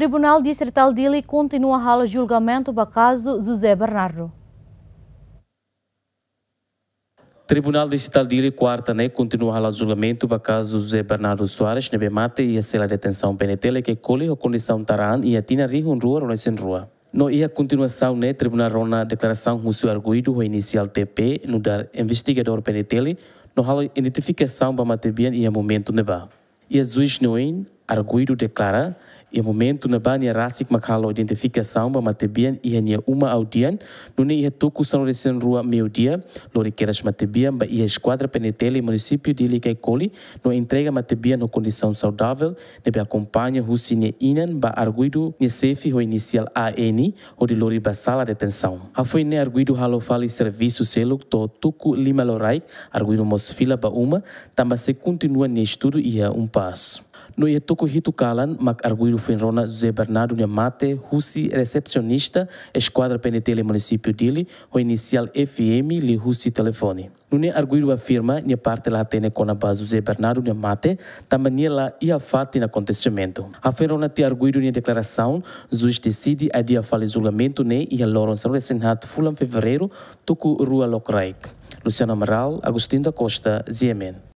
Tribunal Distrital de continua a rala julgamento do caso José Bernardo. Tribunal Distrital de Quarta né, continua o julgamento do caso José Bernardo Soares Nebemate e a cela de detenção penetele que colhe a condição taran e a tina rio rua ou em rua. No e a continuação né, Tribunal Rona declaração seu Arguido o inicial TP no dar investigador penetele no halo identificação para Matebian e a momento neba. E a juiz Noin Arguido declara e momento na bani rasik makalo identificação ba matebian e hania uma audian nune e toku sanresen rua meio-dia lori queiras matebian ba e esquadra penetele município de e Coli no entrega matebian no condição saudável ne be acompanha husine inan ba arguido ne sefi ho inicial AN o de lori ba sala detenção a foi ne arguido halo fali serviço selo to Toku lima lorai arguido mosfila ba uma tamba se continua ne estudo e um passo no calan, mac arguiru Fenrona, José Bernardo Niamate, Russi, recepcionista, Esquadra PNTL Município Dili, o inicial FM, lhe Russi telefone. ne arguiru afirma ne parte lá tene com a base José Bernardo nia mate, também nia ia fati na acontecimento. Aferona te arguiru ne declaração, juiz decide a dia fale julgamento ne e a Lawrence Resenhat fulan fevereiro, toco rua Locraic Luciano Amaral, Agostinho da Costa, Ziemen.